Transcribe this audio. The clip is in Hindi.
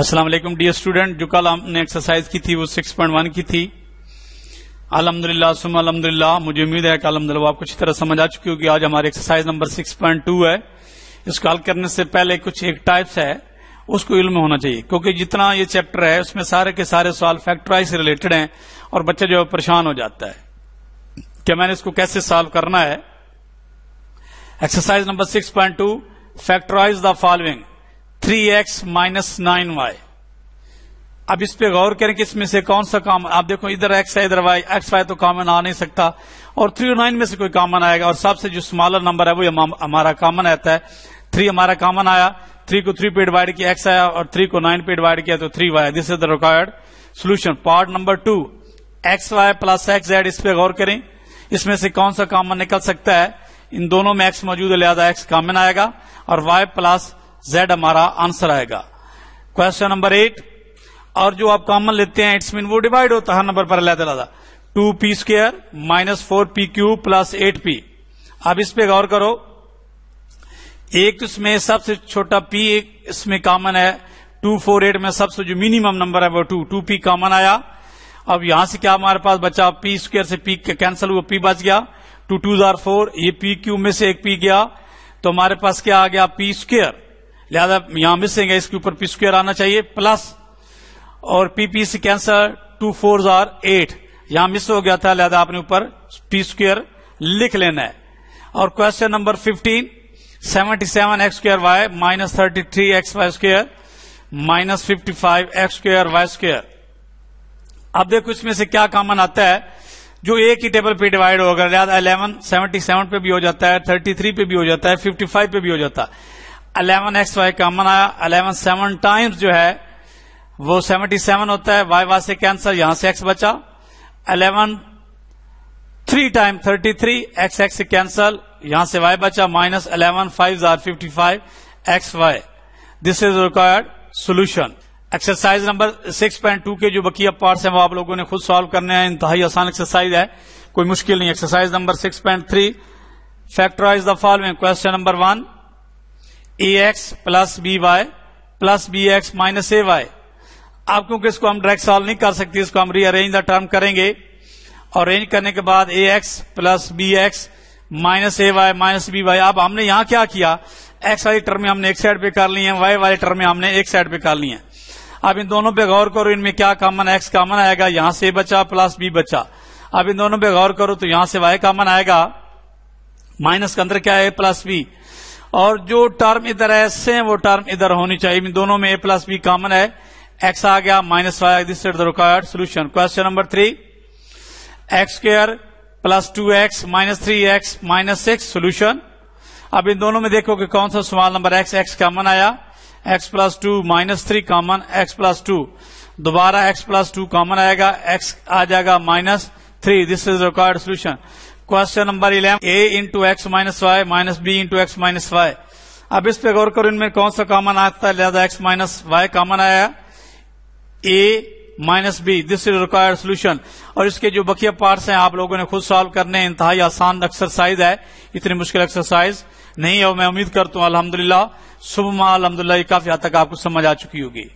अस्सलाम वालेकुम डियर स्टूडेंट जो कल हमने एक्सरसाइज की थी वो 6.1 की थी अलहमदिल्ला सुम अलहमदिल्ला मुझे उम्मीद है कि अलहमदिल्ला आपको अच्छी तरह समझ आ चुकी होगी आज हमारी एक्सरसाइज नंबर 6.2 है इसको हल करने से पहले कुछ एक टाइप्स है उसको इल्म होना चाहिए क्योंकि जितना ये चैप्टर है उसमें सारे के सारे सवाल फैक्ट्राइज से रिलेटेड हैं और बच्चा जो है परेशान हो जाता है क्या मैंने इसको कैसे सॉल्व करना है exercise number six 6.2 factorise the following three X minus nine Y अब इस पे गौर करें कि इसमें से कौन सा काम आप देखो इधर एक्स है इधर वाई एक्स वाई तो कॉमन आ नहीं सकता और थ्री और नाइन में से कोई कॉमन आएगा और सबसे जो स्मॉलर नंबर है वो हमारा कॉमन आता है थ्री हमारा कॉमन आया थ्री को थ्री पे डिवाइड किया एक्स आया और थ्री को नाइन पे डिवाइड किया तो three Y this is the required solution part number two X Y plus X Z इस पे गौर करें इसमें से कौन सा कॉमन निकल सकता है इन दोनों में एक्स मौजूद है लिहाजा एक्स कॉमन आएगा और वाई प्लस जेड हमारा आंसर आएगा क्वेश्चन नंबर एट और जो आप कॉमन लेते हैं इट्स मीन वो डिवाइड होता है हर नंबर पर अलहदा अलहदा two P square minus four P Q plus eight P अब इस पे गौर करो एक तो इसमें सबसे छोटा पी एक इसमें कॉमन है टू फोर एट में सबसे जो मिनिमम नंबर है वो टू टू पी कॉमन आया अब यहां से क्या हमारे पास बचा पी स्क्र से पी कैंसिल हुआ पी बच गया टू टू जार फोर ये पी क्यू में से एक पी गया तो हमारे पास क्या आ गया पी स्क्र लिहाजा यहां मिसिंग है इसके ऊपर पी स्क्र आना चाहिए प्लस और पीपी से cancel two four are eight यहां मिस हो गया था लिहाजा आपने ऊपर पी स्क्र लिख लेना है और question number fifteen seventy seven X square Y minus thirty three X Y square minus fifty five X square Y square अब देखो इसमें से क्या कॉमन आता है जो एक ही टेबल पे डिवाइड होगा लिहाजा इलेवन सेवेंटी सेवन पे भी हो जाता है थर्टी थ्री पे भी हो जाता है फिफ्टी फाइव पे भी हो जाता है अलेवन एक्स वाई कॉमन आया अलेवन सेवन टाइम्स जो है वो सेवेंटी सेवन होता है वाई वाई से कैंसर यहां से एक्स बचा eleven three time thirty three X X से कैंसल यहां से वाई बचा minus eleven five are fifty five X Y this is required solution exercise number six point two के जो बकिया पार्ट्स हैं वो आप लोगों ने खुद सॉल्व करने हैं इंतहाई आसान एक्सरसाइज है कोई मुश्किल नहीं exercise number six point three factorise the following question number one A X plus B Y plus B X minus A Y अब क्योंकि इसको हम डायरेक्ट सॉल्व नहीं कर सकते इसको हम रीअरेंज द टर्म करेंगे और अरेंज करने के बाद A X plus B X minus A Y minus B Y अब हमने यहां क्या किया एक्स वाली टर्म में हमने एक साइड पे कर ली है वाई वाली टर्म में हमने एक साइड पे कर लिया है अब इन दोनों पे गौर करो इनमें क्या कॉमन एक्स कॉमन आएगा यहां से बचा प्लस बी बचा अब इन दोनों पे गौर करो तो यहां से वाई कॉमन आएगा माइनस के अंदर क्या है प्लस बी और जो टर्म इधर है सेम वो टर्म इधर होनी चाहिए इन दोनों में ए प्लस बी कॉमन है एक्स आ गया minus Y this is the required solution question number three X square plus two X minus three X minus six solution अब इन दोनों में देखो कि कौन सा सवाल नंबर एक्स एक्स कॉमन आया X plus two minus three common X plus two दोबारा एक्स प्लस टू कॉमन आएगा एक्स आ जाएगा minus three this is required solution question number eleven A into X minus Y minus B into X minus Y अब इस पे गौर करो इनमें कौन सा कॉमन आता है लिहाजा एक्स माइनस वाई कॉमन आया A minus B this is required solution और इसके जो बकिया पार्ट्स हैं आप लोगों ने खुद सॉल्व करने इंतहाई आसान एक्सरसाइज है इतनी मुश्किल एक्सरसाइज नहीं है और मैं उम्मीद करता हूं अलहमदुल्ला सुबह अलहमदुल्ला काफी हद तक आपको समझ आ चुकी होगी